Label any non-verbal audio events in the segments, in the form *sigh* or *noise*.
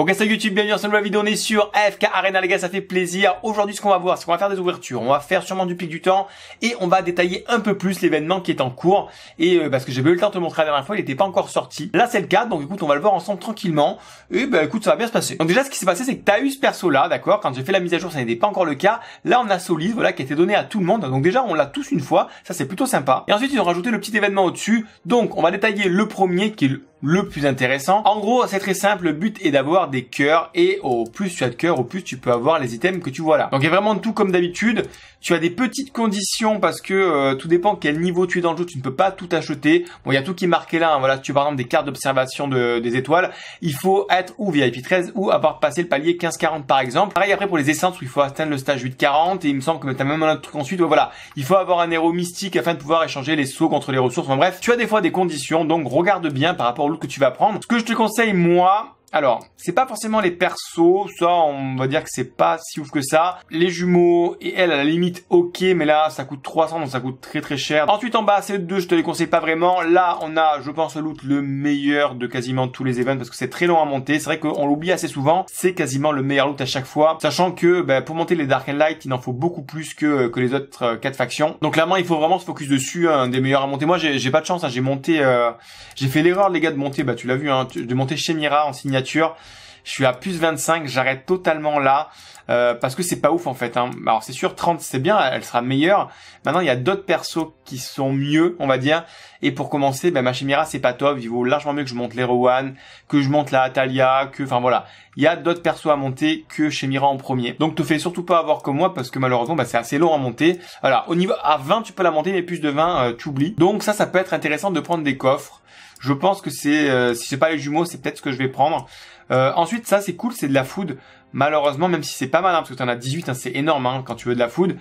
Ok salut YouTube, bienvenue dans une nouvelle vidéo, on est sur FK Arena les gars, ça fait plaisir. Aujourd'hui ce qu'on va voir, c'est qu'on va faire des ouvertures, on va faire sûrement du pic du temps et on va détailler un peu plus l'événement qui est en cours et euh, parce que j'avais eu le temps de te montrer la dernière fois, il n'était pas encore sorti. Là c'est le cas, donc écoute on va le voir ensemble tranquillement et bah écoute ça va bien se passer. Donc déjà ce qui s'est passé c'est que t'as eu ce perso là, d'accord, quand j'ai fait la mise à jour ça n'était pas encore le cas. Là on a Solis, voilà, qui a été donné à tout le monde, donc déjà on l'a tous une fois, ça c'est plutôt sympa. Et ensuite ils ont rajouté le petit événement au-dessus, donc on va détailler le premier qui le plus intéressant. En gros, c'est très simple, le but est d'avoir des cœurs et au plus tu as de cœurs, au plus tu peux avoir les items que tu vois là. Donc il y a vraiment tout comme d'habitude. Tu as des petites conditions parce que euh, tout dépend quel niveau tu es dans le jeu, tu ne peux pas tout acheter. Bon, il y a tout qui est marqué là, hein. voilà, tu par exemple des cartes d'observation des étoiles, il faut être ou VIP 13 ou avoir passé le palier 15-40 par exemple. Pareil après pour les essences où il faut atteindre le stage 8-40 et il me semble que tu as même un autre truc ensuite, voilà, il faut avoir un héros mystique afin de pouvoir échanger les sauts contre les ressources, enfin bref. Tu as des fois des conditions, donc regarde bien par rapport au que tu vas prendre. Ce que je te conseille, moi, alors, c'est pas forcément les persos, ça on va dire que c'est pas si ouf que ça. Les jumeaux et elle à la limite ok, mais là ça coûte 300 donc ça coûte très très cher. Ensuite en bas ces deux je te les conseille pas vraiment. Là on a je pense le loot le meilleur de quasiment tous les events parce que c'est très long à monter. C'est vrai qu'on l'oublie assez souvent, c'est quasiment le meilleur loot à chaque fois. Sachant que ben, pour monter les Dark and Light il en faut beaucoup plus que, que les autres euh, quatre factions. Donc clairement il faut vraiment se focus dessus, hein, des meilleurs à monter. Moi j'ai pas de chance, hein. j'ai monté, euh, j'ai fait l'erreur les gars de monter, bah tu l'as vu, hein, de monter Mira en signature je suis à plus 25, j'arrête totalement là. Euh, parce que c'est pas ouf en fait. Hein. Alors c'est sûr, 30 c'est bien, elle sera meilleure. Maintenant il y a d'autres persos qui sont mieux, on va dire. Et pour commencer, ben, ma chemira c'est pas top. Il vaut largement mieux que je monte One que je monte la Atalia, que, enfin voilà, il y a d'autres persos à monter que Mira en premier. Donc te fais surtout pas avoir comme moi parce que malheureusement ben, c'est assez long à monter. Alors au niveau à 20 tu peux la monter, mais plus de 20 euh, tu oublies. Donc ça, ça peut être intéressant de prendre des coffres je pense que c'est, euh, si c'est pas les jumeaux, c'est peut-être ce que je vais prendre. Euh, ensuite, ça c'est cool, c'est de la food. Malheureusement, même si c'est pas mal, hein, parce que en as 18, hein, c'est énorme hein, quand tu veux de la food.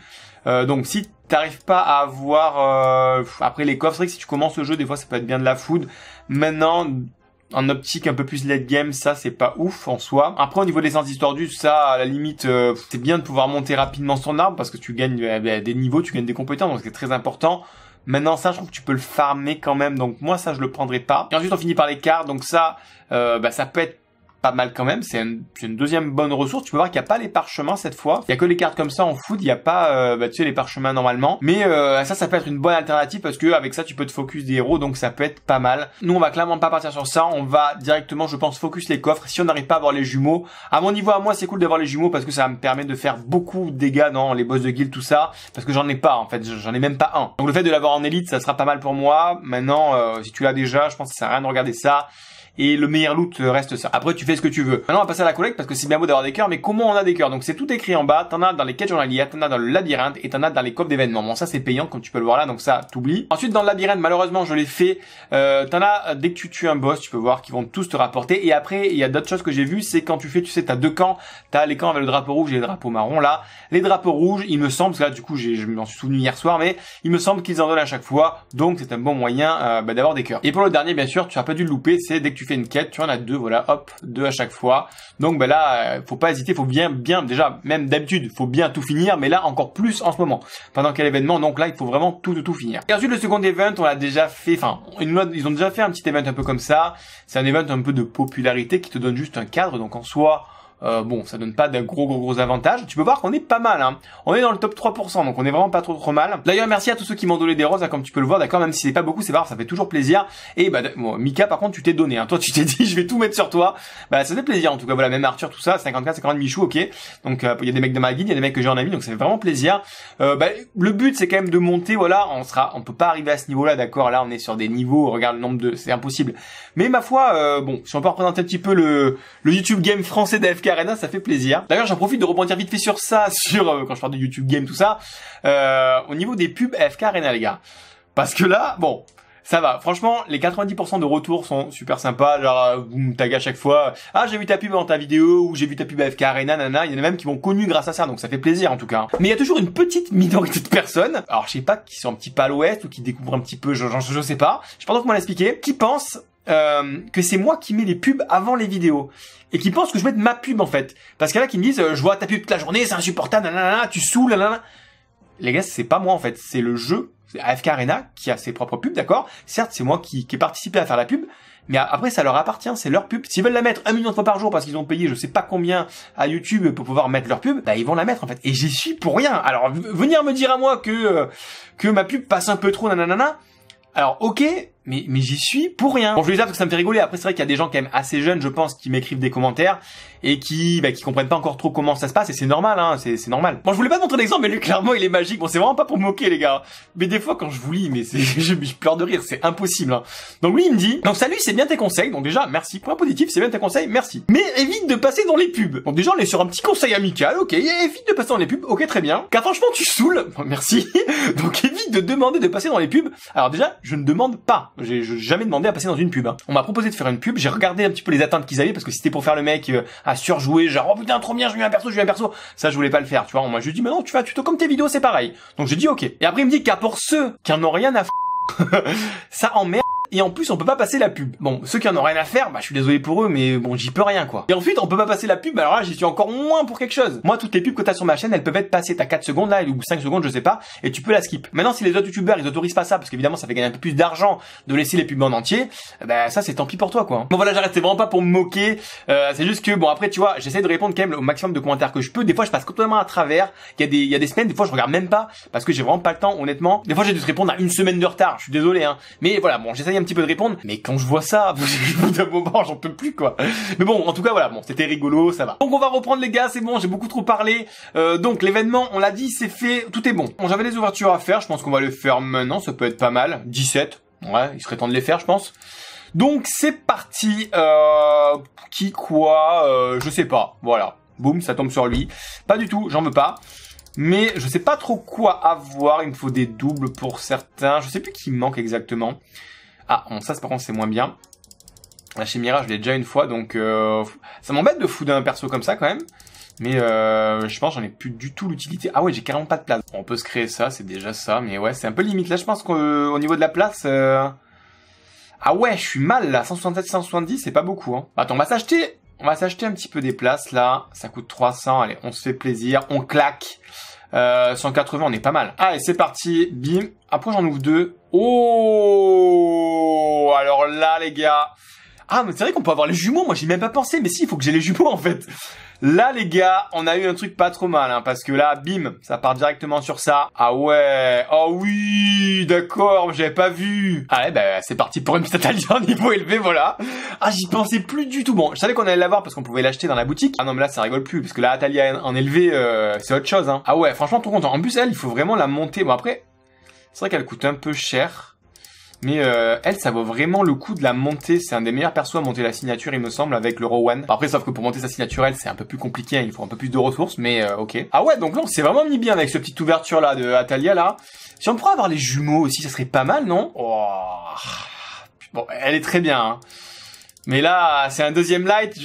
Euh, donc si t'arrives pas à avoir après les coffres, c'est vrai que si tu commences le jeu, des fois ça peut être bien de la food. Maintenant, en optique un peu plus late game, ça c'est pas ouf en soi. Après au niveau des sens distordus, ça à la limite c'est bien de pouvoir monter rapidement son arbre parce que tu gagnes des niveaux, tu gagnes des compétences, donc c'est très important. Maintenant, ça, je trouve que tu peux le farmer quand même. Donc moi, ça, je le prendrai pas. Et ensuite, on finit par les cartes. Donc ça, euh, bah, ça peut être pas mal quand même. C'est une, deuxième bonne ressource. Tu peux voir qu'il n'y a pas les parchemins cette fois. Il n'y a que les cartes comme ça en foot. Il n'y a pas, euh, bah, tu sais, les parchemins normalement. Mais euh, ça, ça peut être une bonne alternative parce que avec ça, tu peux te focus des héros. Donc ça peut être pas mal. Nous, on va clairement pas partir sur ça. On va directement, je pense, focus les coffres. Si on n'arrive pas à avoir les jumeaux, à mon niveau, à moi, c'est cool d'avoir les jumeaux parce que ça me permet de faire beaucoup de dégâts dans les boss de guild, tout ça. Parce que j'en ai pas en fait. J'en ai même pas un. Donc le fait de l'avoir en élite, ça sera pas mal pour moi. Maintenant, euh, si tu l'as déjà, je pense que ça sert à rien de regarder ça et le meilleur loot reste ça. Après, tu fais ce que tu veux. Maintenant, on va passer à la collecte parce que c'est bien beau d'avoir des cœurs, mais comment on a des cœurs Donc, c'est tout écrit en bas. T'en as dans les quêtes journalières, t'en as dans le labyrinthe et t'en as dans les coffres d'événements. Bon, ça, c'est payant comme tu peux le voir là, donc ça, t'oublie, Ensuite, dans le labyrinthe, malheureusement, je l'ai fait. Euh, t'en as euh, dès que tu tues un boss, tu peux voir qu'ils vont tous te rapporter. Et après, il y a d'autres choses que j'ai vues, c'est quand tu fais, tu sais, t'as deux camps, t'as les camps avec le drapeau rouge et les drapeaux marron là. Les drapeaux rouges, il me semble, parce que là, du coup, je m'en suis souvenu hier soir, mais il me semble qu'ils en donnent à chaque fois, donc c'est un bon moyen euh, bah, d'avoir des cœurs. Et pour le dernier, bien sûr, tu as pas dû le louper, c'est dès que tu fais une quête, tu en as deux, voilà, hop, deux à chaque fois. Donc ben là, euh, faut pas hésiter, faut bien, bien, déjà, même d'habitude, faut bien tout finir, mais là encore plus en ce moment. Pendant quel événement, donc là, il faut vraiment tout, tout, tout finir. Et ensuite, le second event, on l'a déjà fait, enfin, ils ont déjà fait un petit event un peu comme ça. C'est un event un peu de popularité qui te donne juste un cadre, donc en soi, euh, bon, ça donne pas de gros gros gros avantages. Tu peux voir qu'on est pas mal. Hein. On est dans le top 3%, donc on est vraiment pas trop trop mal. D'ailleurs, merci à tous ceux qui m'ont donné des roses, hein, comme tu peux le voir, d'accord. Même si c'est pas beaucoup, c'est pas ça fait toujours plaisir. Et bah, Mika, par contre, tu t'es donné. Hein. Toi, tu t'es *laughs* dit, je vais tout mettre sur toi. Bah, ça fait plaisir. En tout cas, voilà, même Arthur, tout ça, 54, 50 Michou, ok. Donc, euh, il y a des mecs de ma guide, il y a des mecs que j'ai en ami, donc ça fait vraiment plaisir. Euh, bah, le but, c'est quand même de monter. Voilà, on sera, on peut pas arriver à ce niveau-là, d'accord. Là, on est sur des niveaux. Regarde le nombre de, c'est impossible. Mais ma foi, bon, si on peut représenter un petit peu le, le YouTube game français d'AFK Arena, ça fait plaisir. D'ailleurs, j'en profite de rebondir vite fait sur ça, *laughs* sur euh, quand je parle de YouTube Game, tout ça, euh, au niveau des pubs fk Arena, les gars. Parce que là, bon, ça va. Franchement, les 90% de retours sont super sympas. Genre, euh, vous me taguez à chaque fois. Ah, j'ai vu ta pub dans ta vidéo, ou j'ai vu ta pub fk Arena, nana Il y en a même qui m'ont connu grâce à ça, donc ça fait plaisir en tout cas. Mais il y a toujours une petite minorité de personnes. Alors, je sais pas, qui sont un petit peu à l'ouest, ou qui découvrent un petit peu, je, je, sais pas. Je sais pas trop comment l'expliquer. Qui pensent euh, que c'est moi qui mets les pubs avant les vidéos et qui pensent que je mets être ma pub en fait. Parce qu'il y en a qui me disent euh, je vois ta pub toute la journée, c'est insupportable, nanana, tu saoules, nanana. Les gars, c'est pas moi en fait, c'est le jeu, c'est AFK Arena qui a ses propres pubs, d'accord Certes, c'est moi qui, qui ai participé à faire la pub, mais après ça leur appartient, c'est leur pub. S'ils veulent la mettre un million de fois par jour parce qu'ils ont payé je sais pas combien à YouTube pour pouvoir mettre leur pub, bah ils vont la mettre en fait. Et j'y suis pour rien. Alors venir me dire à moi que euh, que ma pub passe un peu trop, nanana. Alors ok, mais mais j'y suis pour rien. Bon, je vous ça parce que ça me fait rigoler. Après, c'est vrai qu'il y a des gens quand même assez jeunes, je pense, qui m'écrivent des commentaires et qui bah, qui comprennent pas encore trop comment ça se passe et c'est normal hein, c'est normal. Bon, je voulais pas montrer d'exemple mais lui clairement il est magique. Bon, c'est vraiment pas pour moquer les gars. Mais des fois quand je vous lis mais c'est *laughs* je, pleure de rire, c'est impossible hein. Donc lui il me dit "Donc salut, c'est bien tes conseils." Donc déjà merci, point positif, c'est bien tes conseils, merci. Mais évite de passer dans les pubs. Donc déjà on est sur un petit conseil amical, OK, évite de passer dans les pubs, OK, très bien. Car franchement, tu saoules. *laughs* merci. *laughs* Donc évite de demander de passer dans les pubs. Alors déjà, je ne demande pas. J'ai jamais demandé à passer dans une pub. Hein. On m'a proposé de faire une pub, j'ai regardé un petit peu les attentes qu'ils avaient parce que c'était pour faire le mec euh, surjouer, genre oh putain trop bien, je lui un perso, je lui un perso. Ça je voulais pas le faire, tu vois. Moi je lui dis mais non, tu vas tuto comme tes vidéos, c'est pareil. Donc j'ai dit ok. Et après il me dit qu'à pour ceux qui en ont rien à faire *laughs* ça emmerde et en plus on peut pas passer la pub. Bon, ceux qui en ont rien à faire, bah je suis désolé pour eux, mais bon j'y peux rien quoi. Et ensuite on peut pas passer la pub, alors là j'y suis encore moins pour quelque chose. Moi toutes les pubs que t'as sur ma chaîne, elles peuvent être passées, t'as 4 secondes là ou 5 secondes, je sais pas, et tu peux la skip. Maintenant si les autres youtubeurs ils autorisent pas ça, parce qu'évidemment ça fait gagner un peu plus d'argent de laisser les pubs en entier, bah ça c'est tant pis pour toi quoi. Bon voilà j'arrête, c'est vraiment pas pour me moquer, euh, c'est juste que bon après tu vois, j'essaie de répondre quand même au maximum de commentaires que je peux. Des fois je passe complètement à travers, il y, a des, y a des semaines, des fois je regarde même pas, parce que j'ai vraiment pas le temps honnêtement. Des fois j'ai dû répondre à une semaine de retard, je suis désolé hein. Mais voilà, bon un petit peu de répondre, mais quand je vois ça, d'un *laughs* moment, j'en peux plus, quoi. Mais bon, en tout cas, voilà, bon, c'était rigolo, ça va. Donc on va reprendre les gars, c'est bon, j'ai beaucoup trop parlé. Euh, donc l'événement, on l'a dit, c'est fait, tout est bon. Bon, j'avais les ouvertures à faire, je pense qu'on va les faire maintenant, ça peut être pas mal. 17, ouais, il serait temps de les faire, je pense. Donc c'est parti, euh, qui quoi, euh, je sais pas, voilà. Boum, ça tombe sur lui. Pas du tout, j'en veux pas. Mais je sais pas trop quoi avoir, il me faut des doubles pour certains. Je sais plus qui manque exactement. Ah, on, ça, par contre, c'est moins bien. Chez Mira, je l'ai déjà une fois, donc euh, ça m'embête de foudre un perso comme ça quand même. Mais euh, je pense j'en ai plus du tout l'utilité. Ah ouais, j'ai carrément pas de place. On peut se créer ça, c'est déjà ça, mais ouais, c'est un peu limite. Là, je pense qu'au niveau de la place... Euh, ah ouais, je suis mal là, 167, 170, c'est pas beaucoup. Hein. Attends, on va s'acheter on va s'acheter un petit peu des places là. Ça coûte 300, allez, on se fait plaisir, on claque. Euh, 180, on est pas mal. Allez, c'est parti. Bim. Après, j'en ouvre deux. Oh Alors là, les gars. Ah, mais c'est vrai qu'on peut avoir les jumeaux. Moi, j'y ai même pas pensé. Mais si, il faut que j'ai les jumeaux, en fait. Là, les gars, on a eu un truc pas trop mal, hein, parce que là, bim, ça part directement sur ça. Ah ouais, oh oui, d'accord, j'avais pas vu. Allez, ah bah, c'est parti pour une petite en niveau élevé, voilà. Ah, j'y pensais plus du tout. Bon, je savais qu'on allait l'avoir parce qu'on pouvait l'acheter dans la boutique. Ah non, mais là, ça rigole plus, parce que la Atalia en élevé, euh, c'est autre chose, hein. Ah ouais, franchement, tout content. En plus, elle, il faut vraiment la monter. Bon, après, c'est vrai qu'elle coûte un peu cher. Mais euh, elle, ça vaut vraiment le coup de la monter. C'est un des meilleurs persos à monter la signature, il me semble, avec le Rowan. Après, sauf que pour monter sa signature, elle, c'est un peu plus compliqué. il faut un peu plus de ressources, mais euh, ok. Ah ouais, donc là, c'est vraiment mis bien avec cette petite ouverture là de Atalia là. Si on pourrait avoir les jumeaux aussi, ça serait pas mal, non oh. Bon, elle est très bien. Hein. Mais là, c'est un deuxième light.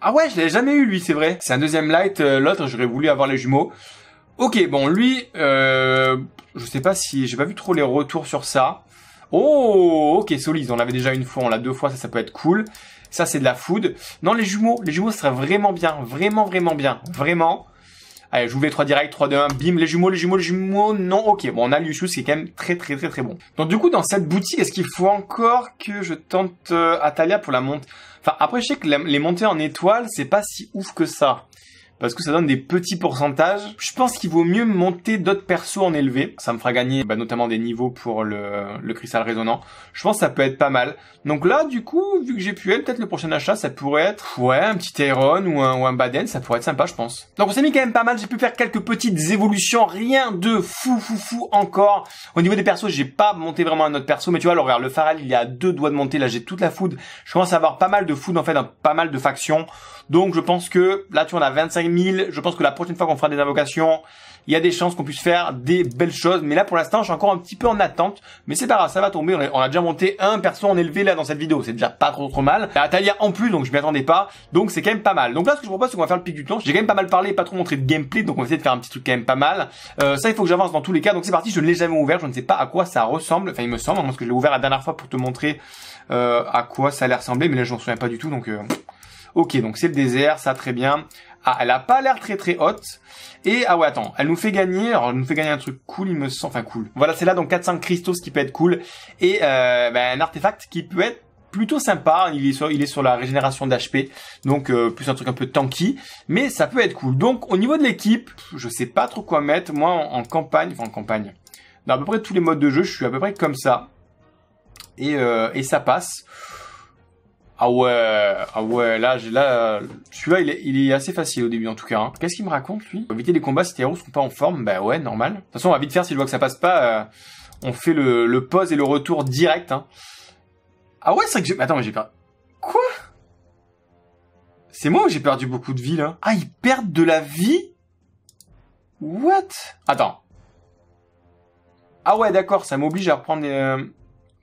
Ah ouais, je l'ai jamais eu lui, c'est vrai. C'est un deuxième light. Euh, l'autre, j'aurais voulu avoir les jumeaux. Ok, bon, lui, euh, je sais pas si... J'ai pas vu trop les retours sur ça. Oh, ok, solide. On l'avait déjà une fois, on l'a deux fois, ça, ça peut être cool. Ça, c'est de la food. Non, les jumeaux, les jumeaux, seraient serait vraiment bien. Vraiment, vraiment bien. Vraiment. Allez, je vous vais 3 directs, 3, 2, 1, bim, les jumeaux, les jumeaux, les jumeaux, non, ok, bon, on a ce qui est quand même très très très très bon. Donc du coup, dans cette boutique, est-ce qu'il faut encore que je tente euh, Atalia pour la monte Enfin, après, je sais que les montées en étoile, c'est pas si ouf que ça parce que ça donne des petits pourcentages. Je pense qu'il vaut mieux monter d'autres persos en élevé. Ça me fera gagner bah, notamment des niveaux pour le, le cristal résonant Je pense que ça peut être pas mal. Donc là, du coup, vu que j'ai pu peut-être le prochain achat, ça pourrait être ouais un petit Aeron ou un, ou Baden, ça pourrait être sympa, je pense. Donc on s'est mis quand même pas mal. J'ai pu faire quelques petites évolutions, rien de fou fou fou encore. Au niveau des persos, j'ai pas monté vraiment un autre perso, mais tu vois, alors regarde, le Pharrell, il y a deux doigts de monter. Là, j'ai toute la food. Je commence à avoir pas mal de food en fait, dans pas mal de factions. Donc je pense que là, tu en as 25 je pense que la prochaine fois qu'on fera des invocations, il y a des chances qu'on puisse faire des belles choses. Mais là, pour l'instant, je suis encore un petit peu en attente. Mais c'est pas grave, ça va tomber. On a déjà monté un perso en élevé là dans cette vidéo. C'est déjà pas trop trop mal. La Talia en plus, donc je m'y attendais pas. Donc c'est quand même pas mal. Donc là, ce que je propose, c'est qu'on va faire le pic du temps. J'ai quand même pas mal parlé, pas trop montré de gameplay. Donc on va essayer de faire un petit truc quand même pas mal. Euh, ça, il faut que j'avance dans tous les cas. Donc c'est parti, je ne l'ai jamais ouvert. Je ne sais pas à quoi ça ressemble. Enfin, il me semble, hein, parce que je l'ai ouvert la dernière fois pour te montrer euh, à quoi ça allait ressembler. Mais là, je m'en souviens pas du tout. Donc... Euh, ok, donc c'est le désert, ça très bien. Ah, elle a pas l'air très très haute. Et, ah ouais, attends, elle nous fait gagner, alors elle nous fait gagner un truc cool, il me semble, enfin cool. Voilà, c'est là donc 4-5 cristaux, ce qui peut être cool. Et euh, ben, un artefact qui peut être plutôt sympa, il est sur, il est sur la régénération d'HP, donc euh, plus un truc un peu tanky, mais ça peut être cool. Donc au niveau de l'équipe, je sais pas trop quoi mettre, moi en, campagne, enfin en campagne, dans à peu près tous les modes de jeu, je suis à peu près comme ça. Et, euh, et ça passe. Ah ouais, ah ouais, là, là, celui-là, il est, il est assez facile au début en tout cas. Hein. Qu'est-ce qu'il me raconte lui Éviter les combats si tes héros sont pas en forme, bah ouais, normal. De toute façon, on va vite faire si je vois que ça passe pas. Euh, on fait le, pause et le retour direct. Hein. Ah ouais, c'est vrai que j'ai. Attends, mais j'ai perdu. Quoi C'est moi ou j'ai perdu beaucoup de vie là Ah, ils perdent de la vie What Attends. Ah ouais, d'accord, ça m'oblige à reprendre les... Euh,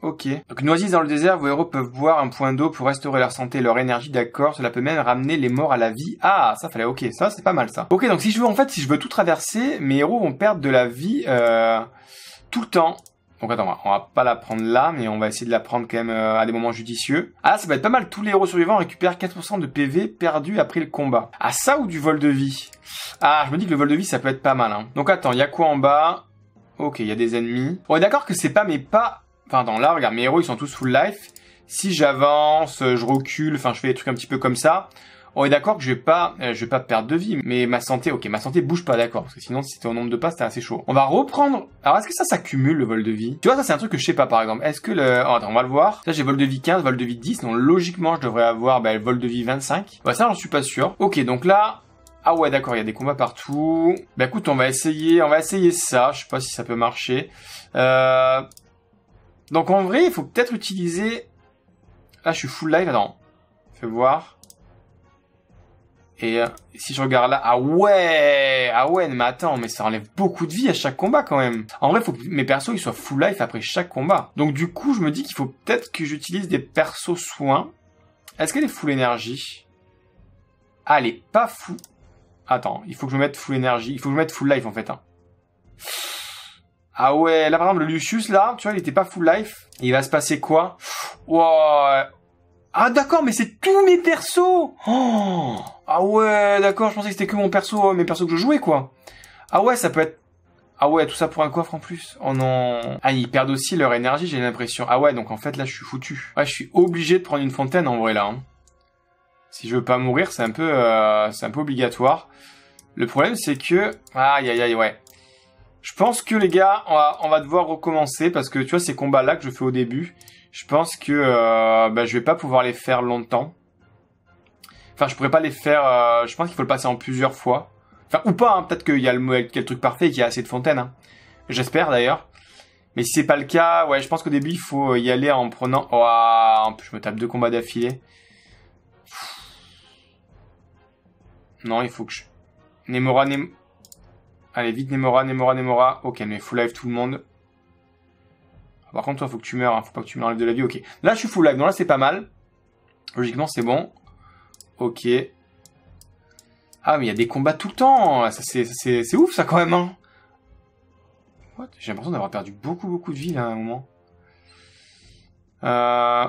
Ok. Donc noisy dans le désert, vos héros peuvent boire un point d'eau pour restaurer leur santé et leur énergie, d'accord. Cela peut même ramener les morts à la vie. Ah, ça fallait, ok, ça c'est pas mal ça. Ok, donc si je veux, en fait, si je veux tout traverser, mes héros vont perdre de la vie euh, tout le temps. Donc attends, on va pas la prendre là, mais on va essayer de la prendre quand même euh, à des moments judicieux. Ah, ça va être pas mal, tous les héros survivants récupèrent 4% de PV perdus après le combat. Ah, ça ou du vol de vie Ah, je me dis que le vol de vie, ça peut être pas mal. Hein. Donc attends, il y a quoi en bas Ok, il y a des ennemis. On est d'accord que c'est pas mes pas Enfin, dans là, regarde, mes héros, ils sont tous full life. Si j'avance, je recule, enfin, je fais des trucs un petit peu comme ça, on est d'accord que je vais pas, euh, je vais pas perdre de vie, mais ma santé, ok, ma santé bouge pas, d'accord, parce que sinon, si c'était au nombre de pas, c'était assez chaud. On va reprendre. Alors, est-ce que ça s'accumule le vol de vie Tu vois, ça c'est un truc que je sais pas, par exemple. Est-ce que le, oh, attends, on va le voir. Là, j'ai vol de vie 15, vol de vie 10, donc logiquement, je devrais avoir, le bah, vol de vie 25. Bah, ça, j'en suis pas sûr. Ok, donc là. Ah ouais d'accord il y a des combats partout. Bah écoute on va essayer on va essayer ça je sais pas si ça peut marcher. Euh... Donc en vrai, il faut peut-être utiliser... Là, je suis full life. attends. Fais voir. Et euh, si je regarde là, ah ouais, ah ouais, mais attends, mais ça enlève beaucoup de vie à chaque combat quand même. En vrai, il faut que mes persos ils soient full life après chaque combat. Donc du coup, je me dis qu'il faut peut-être que j'utilise des persos soins. Est-ce qu'elle est full énergie Ah, elle pas fou. Attends, il faut que je mette full énergie. Il faut que je mette full life en fait. Hein. Ah ouais, là par exemple, le Lucius, là, tu vois, il était pas full life. Il va se passer quoi Waouh. Ah d'accord, mais c'est tous mes persos oh Ah ouais, d'accord, je pensais que c'était que mon perso, mes persos que je jouais, quoi. Ah ouais, ça peut être... Ah ouais, tout ça pour un coffre en plus. Oh non. Ah, ils perdent aussi leur énergie, j'ai l'impression. Ah ouais, donc en fait, là, je suis foutu. Ouais, je suis obligé de prendre une fontaine, en vrai, là. Hein. Si je veux pas mourir, c'est un peu... Euh, c'est un peu obligatoire. Le problème, c'est que... Ah, aïe, aïe, aïe, ouais. Je pense que les gars, on va, devoir recommencer parce que tu vois ces combats-là que je fais au début, je pense que euh, bah, je vais pas pouvoir les faire longtemps. Enfin, je pourrais pas les faire. Euh, je pense qu'il faut le passer en plusieurs fois. Enfin, ou pas. Hein, peut-être qu'il y a le, truc parfait et qu'il y a assez de fontaines. Hein. J'espère d'ailleurs. Mais si c'est pas le cas, ouais, je pense qu'au début il faut y aller en prenant. Oh, en plus, je me tape deux combats d'affilée. Non, il faut que je. Nemora, Allez, vite Nemora, Nemora, Nemora. Ok, mais full life tout le monde. Par contre, toi, faut que tu meurs. Hein. Faut pas que tu m'enlèves de la vie. Ok. Là, je suis full life. Donc là, c'est pas mal. Logiquement, c'est bon. Ok. Ah, mais il y a des combats tout le temps. C'est ouf, ça, quand même. Hein. J'ai l'impression d'avoir perdu beaucoup, beaucoup de vie, là, à un moment. Euh,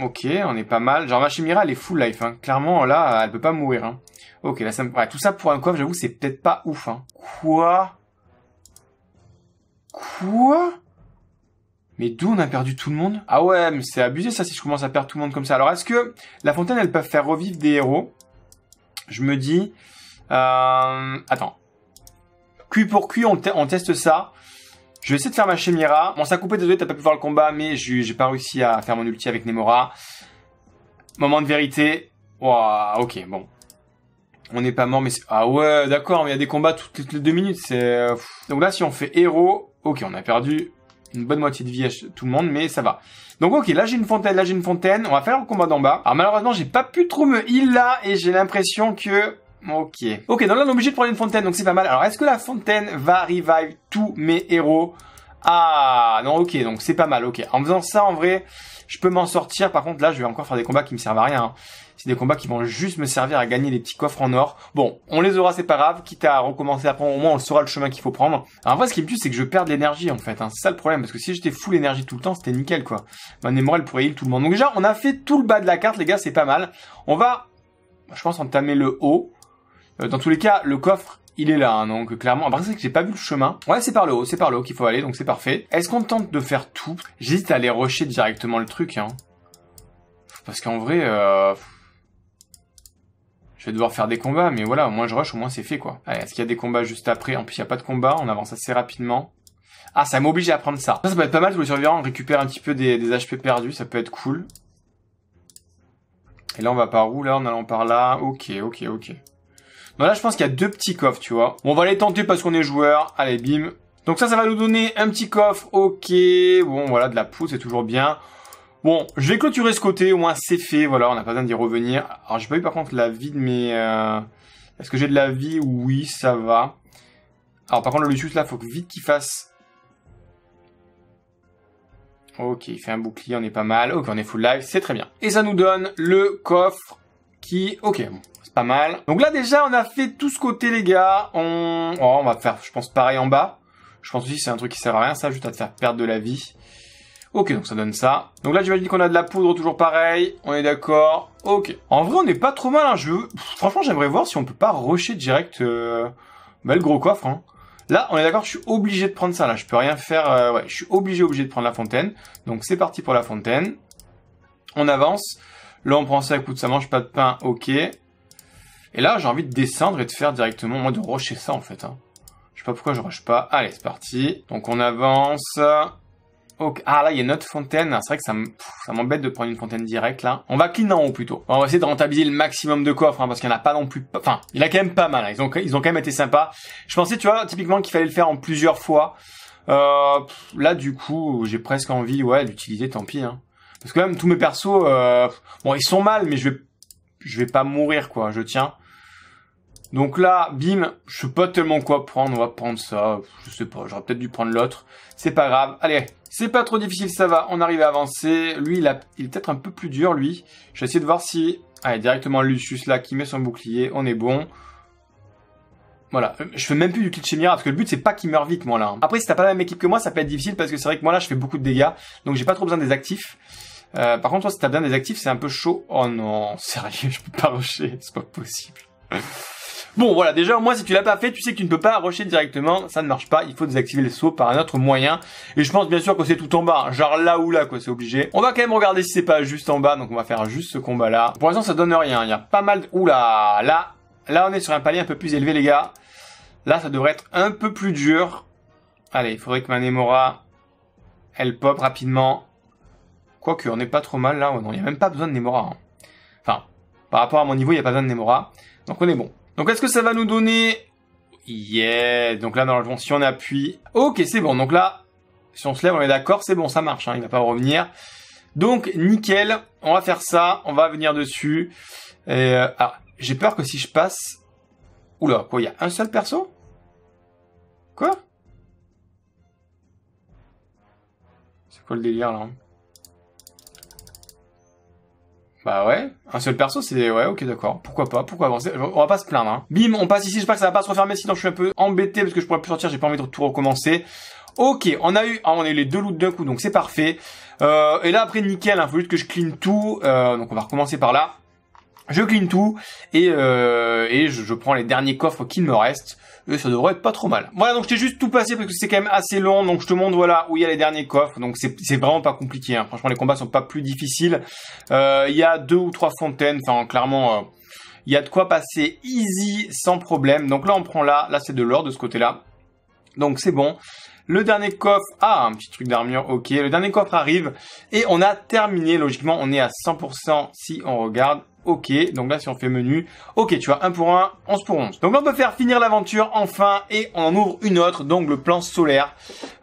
ok, on est pas mal. Genre, ma chimira, elle est full life. Hein. Clairement, là, elle peut pas mourir. Hein. Ok, là, ça me... ouais, tout ça pour un coiffe, j'avoue, c'est peut-être pas ouf. Hein. Quoi Quoi mais d'où on a perdu tout le monde Ah ouais, mais c'est abusé ça si je commence à perdre tout le monde comme ça. Alors est-ce que la fontaine, elle peut faire revivre des héros Je me dis... Euh, attends. Cui pour cui, on, on, teste ça. Je vais essayer de faire ma Chimera. Bon, ça a coupé, désolé, t'as pas pu voir le combat, mais j'ai pas réussi à faire mon ulti avec Nemora. Moment de vérité. Waouh, ok, bon on n'est pas mort, mais c'est... ah ouais, d'accord, mais il y a des combats toutes les deux minutes. C'est euh, donc là, si on fait héros, ok, on a perdu une bonne moitié de vie à tout le monde, mais ça va. Donc ok, là j'ai une fontaine, là j'ai une fontaine. On va faire le combat d'en bas. Alors malheureusement, j'ai pas pu trop me heal là, et j'ai l'impression que Ok. Ok, donc là on est obligé de prendre une fontaine, donc c'est pas mal. Alors est-ce que la fontaine va revive tous mes héros Ah non, ok, donc c'est pas mal, ok. En faisant ça, en vrai, je peux m'en sortir. Par contre, là, je vais encore faire des combats qui me servent à rien. Hein. C'est des combats qui vont juste me servir à gagner des petits coffres en or. Bon, on les aura, c'est pas grave. Quitte à recommencer à prendre, au moins on saura le chemin qu'il faut prendre. Alors, en vrai, ce qui me tue, c'est que je perds l'énergie, en fait. Hein. C'est ça le problème, parce que si j'étais full énergie tout le temps, c'était nickel, quoi. mon Némorale pourrait heal tout le monde. Donc déjà, on a fait tout le bas de la carte, les gars, c'est pas mal. On va, je pense, entamer le haut. Euh, dans tous les cas, le coffre, il est là, hein, donc clairement. Après, c'est que j'ai pas vu le chemin. Ouais, c'est par le haut, c'est par le haut qu'il faut aller, donc c'est parfait. Est-ce qu'on tente de faire tout J'hésite à aller rusher directement le truc, hein. Parce qu'en vrai, euh, je vais devoir faire des combats, mais voilà, au moins je rush, au moins c'est fait, quoi. Allez, Est-ce qu'il y a des combats juste après En plus, il n'y a pas de combat, on avance assez rapidement. Ah, ça m'oblige à prendre ça. ça. Ça, peut être pas mal, tous les survivants, on récupère un petit peu des, HP perdus, ça peut être cool. Et là, on va par où, là, en allant par là Ok, ok, ok. Non, là, je pense qu'il y a deux petits coffres, tu vois. Bon, on va les tenter parce qu'on est joueur. Allez, bim. Donc ça, ça va nous donner un petit coffre. Ok, bon, voilà, de la poudre, c'est toujours bien. Bon, je vais clôturer ce côté, au moins c'est fait, voilà, on n'a pas besoin d'y revenir. Alors j'ai pas eu par contre la vie de mes... Euh, est-ce que j'ai de la vie Oui, ça va. Alors par contre le Lucius là, faut que vite qu'il fasse... Ok, il fait un bouclier, on est pas mal. Ok, on est full life, c'est très bien. Et ça nous donne le coffre qui... Ok, c'est pas mal. Donc là déjà, on a fait tout ce côté les gars. On, oh, on va faire, je pense, pareil en bas. Je pense aussi que c'est un truc qui sert à rien, ça, juste à te faire perdre de la vie. Ok, donc ça donne ça. Donc là, je qu'on a de la poudre, toujours pareil. On est d'accord. Ok. En vrai, on n'est pas trop mal. franchement, j'aimerais voir si on peut pas rusher direct euh, le gros coffre. Hein. Là, on est d'accord, je suis obligé de prendre ça. Là, je peux rien faire. Euh, ouais, je suis obligé, obligé de prendre la fontaine. Donc c'est parti pour la fontaine. On avance. Là, on prend ça, écoute, ça mange pas de pain. Ok. Et là, j'ai envie de descendre et de faire directement, moi, de rusher ça, en fait. Hein. Je sais pas pourquoi je rush pas. Allez, c'est parti. Donc on avance. Ah là, il y a une fontaine. C'est vrai que ça m'embête de prendre une fontaine directe là. On va clean en haut plutôt. On va essayer de rentabiliser le maximum de coffres hein, parce qu'il n'y en a pas non plus. Enfin, il y en a quand même pas mal. Hein. Ils ont quand même été sympas. Je pensais, tu vois, typiquement qu'il fallait le faire en plusieurs fois. Euh, là, du coup, j'ai presque envie, ouais, d'utiliser. Tant pis. Hein. Parce que quand même, tous mes persos, euh, bon, ils sont mal, mais je vais je vais pas mourir quoi. Je tiens. Donc là, bim, je sais pas tellement quoi prendre, on va prendre ça, je sais pas, j'aurais peut-être dû prendre l'autre, c'est pas grave. Allez, c'est pas trop difficile, ça va. On arrive à avancer. Lui, il, a... il est peut-être un peu plus dur, lui. Je vais essayer de voir si... Allez, directement Lucius, là, qui met son bouclier. On est bon. Voilà, euh, je fais même plus du de chimera parce que le but c'est pas qu'il meurt vite moi là. Hein. Après si t'as pas la même équipe que moi ça peut être difficile parce que c'est vrai que moi là je fais beaucoup de dégâts donc j'ai pas trop besoin des actifs. Euh, par contre toi si t'as bien des actifs c'est un peu chaud. Oh non, *laughs* sérieux je peux pas rusher, c'est pas possible. Bon, voilà, déjà, au moins, si tu l'as pas fait, tu sais que tu ne peux pas rusher directement, ça ne marche pas, il faut désactiver le saut par un autre moyen. Et je pense bien sûr que c'est tout en bas, hein. genre là ou là, quoi, c'est obligé. On va quand même regarder si c'est pas juste en bas, donc on va faire juste ce combat-là. Pour l'instant, ça donne rien, il y a pas mal de... Oula, là, là, on est sur un palier un peu plus élevé, les gars. Là, ça devrait être un peu plus dur. Allez, il faudrait que ma Nemora, elle pop rapidement. Quoique, on n'est pas trop mal là. Oh non, il n'y a même pas besoin de Nemora. Hein. Enfin, par rapport à mon niveau, il n'y a pas besoin de Nemora. Donc on est bon. Donc est-ce que ça va nous donner... Yeah Donc là, normalement, si on appuie... Ok, c'est bon. Donc là, si on se lève, on est d'accord, c'est bon, ça marche. Il hein, il va pas revenir. Donc, nickel. On va faire ça. On va venir dessus. Euh, ah, j'ai peur que si je passe... Oula, quoi, il y a un seul perso Quoi C'est quoi le délire, là hein? Bah ouais, un seul perso, c'est... Ouais, ok, d'accord. Pourquoi pas, pourquoi avancer On va pas se plaindre, hein. Bim, on passe ici, j'espère que ça va pas se refermer, sinon je suis un peu embêté parce que je pourrais plus sortir, j'ai pas envie de tout recommencer. Ok, on a eu, ah, on a eu les deux loots d'un coup, donc c'est parfait. Euh, et là, après, nickel, il hein. faut juste que je clean tout. Euh, donc on va recommencer par là. Je clean tout et, euh, je, prends les derniers coffres qu'il me reste. Et ça devrait être pas trop mal. Voilà, donc je t'ai juste tout passé parce que c'est quand même assez long. Donc je te montre voilà où il y a les derniers coffres. Donc c'est vraiment pas compliqué. Hein. Franchement, les combats sont pas plus difficiles. Euh, il y a deux ou trois fontaines. Enfin, clairement, euh, il y a de quoi passer easy sans problème. Donc là, on prend là. Là, c'est de l'or de ce côté-là. Donc c'est bon. Le dernier coffre, ah, un petit truc d'armure, ok. Le dernier coffre arrive et on a terminé. Logiquement, on est à 100% si on regarde Ok, donc là si on fait menu, ok tu vois 1 pour 1, 11 pour 11. Donc là on peut faire finir l'aventure enfin et on en ouvre une autre, donc le plan solaire.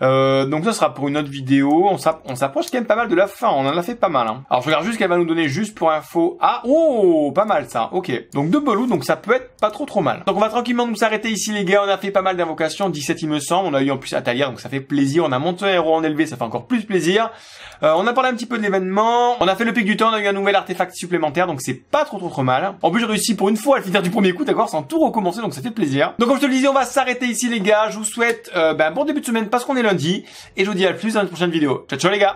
Euh, donc ça sera pour une autre vidéo, on s'approche quand même pas mal de la fin, on en a fait pas mal. Hein. Alors je regarde juste qu'elle va nous donner juste pour info. Ah, oh, pas mal ça, ok. Donc de bolou donc ça peut être pas trop trop mal. Donc on va tranquillement nous arrêter ici les gars, on a fait pas mal d'invocations, 17 il me semble, on a eu en plus Atalia, donc ça fait plaisir, on a monté un héros en élevé, ça fait encore plus plaisir. Euh, on a parlé un petit peu de l'événement, on a fait le pic du temps, on a eu un nouvel artefact supplémentaire, donc c'est pas trop trop trop mal. En plus j'ai réussi pour une fois à le finir du premier coup, d'accord, sans tout recommencer, donc ça fait plaisir. Donc comme je te le disais, on va s'arrêter ici les gars. Je vous souhaite un euh, ben, bon début de semaine parce qu'on est lundi. Et je vous dis à plus dans une prochaine vidéo. Ciao ciao les gars